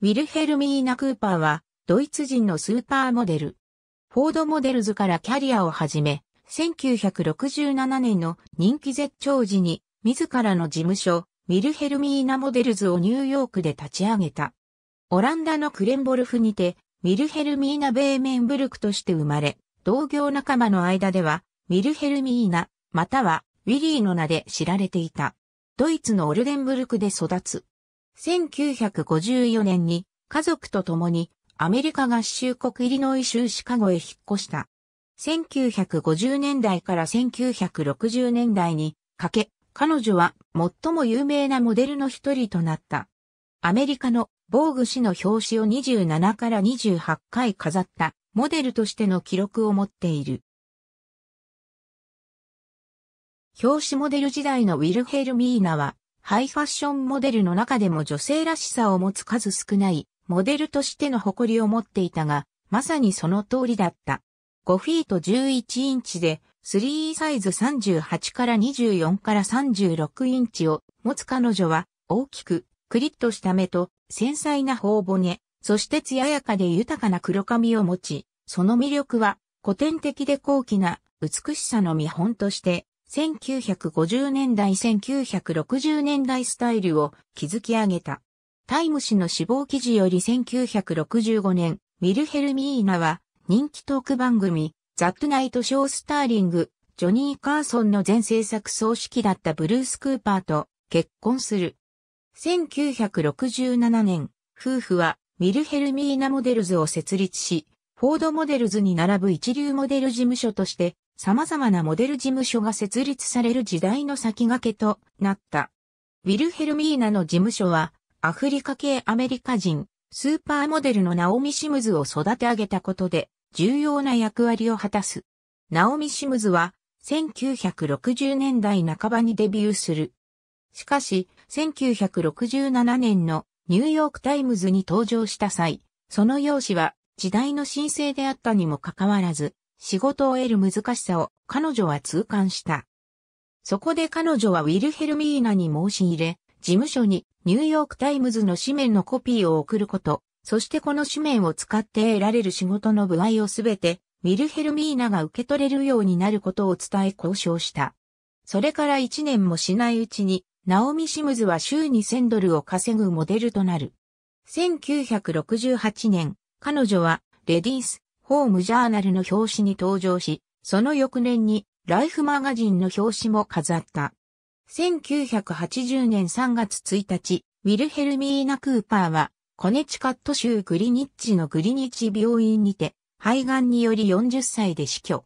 ウィルヘルミーナ・クーパーは、ドイツ人のスーパーモデル。フォードモデルズからキャリアを始め、1967年の人気絶頂時に、自らの事務所、ウィルヘルミーナ・モデルズをニューヨークで立ち上げた。オランダのクレンボルフにて、ウィルヘルミーナ・ベーメンブルクとして生まれ、同業仲間の間では、ウィルヘルミーナ、または、ウィリーの名で知られていた。ドイツのオルデンブルクで育つ。1954年に家族と共にアメリカ合衆国イリノイ州シカゴへ引っ越した。1950年代から1960年代にかけ、彼女は最も有名なモデルの一人となった。アメリカの防具誌の表紙を27から28回飾ったモデルとしての記録を持っている。表紙モデル時代のウィルヘルミーナはハイファッションモデルの中でも女性らしさを持つ数少ないモデルとしての誇りを持っていたが、まさにその通りだった。5フィート11インチで、3サイズ38から24から36インチを持つ彼女は、大きく、クリッとした目と、繊細な頬骨、そして艶やかで豊かな黒髪を持ち、その魅力は、古典的で高貴な美しさの見本として、1950年代1960年代スタイルを築き上げた。タイム誌の死亡記事より1965年、ミルヘルミーナは人気トーク番組、ザ・トゥナイト・ショー・スターリング、ジョニー・カーソンの全制作総指揮だったブルース・クーパーと結婚する。1967年、夫婦はミルヘルミーナモデルズを設立し、フォードモデルズに並ぶ一流モデル事務所として様々なモデル事務所が設立される時代の先駆けとなった。ウィルヘルミーナの事務所は、アフリカ系アメリカ人、スーパーモデルのナオミ・シムズを育て上げたことで、重要な役割を果たす。ナオミ・シムズは、1960年代半ばにデビューする。しかし、1967年のニューヨークタイムズに登場した際、その容姿は時代の新星であったにもかかわらず、仕事を得る難しさを彼女は痛感した。そこで彼女はウィルヘルミーナに申し入れ、事務所にニューヨークタイムズの紙面のコピーを送ること、そしてこの紙面を使って得られる仕事の部合をすべて、ウィルヘルミーナが受け取れるようになることを伝え交渉した。それから一年もしないうちに、ナオミ・シムズは週2000ドルを稼ぐモデルとなる。1968年、彼女はレディースホームジャーナルの表紙に登場し、その翌年にライフマガジンの表紙も飾った。1980年3月1日、ウィルヘルミーナ・クーパーは、コネチカット州グリニッチのグリニッチ病院にて、肺がんにより40歳で死去。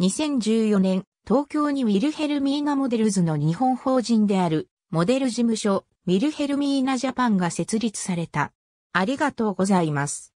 2014年、東京にウィルヘルミーナモデルズの日本法人である、モデル事務所、ウィルヘルミーナジャパンが設立された。ありがとうございます。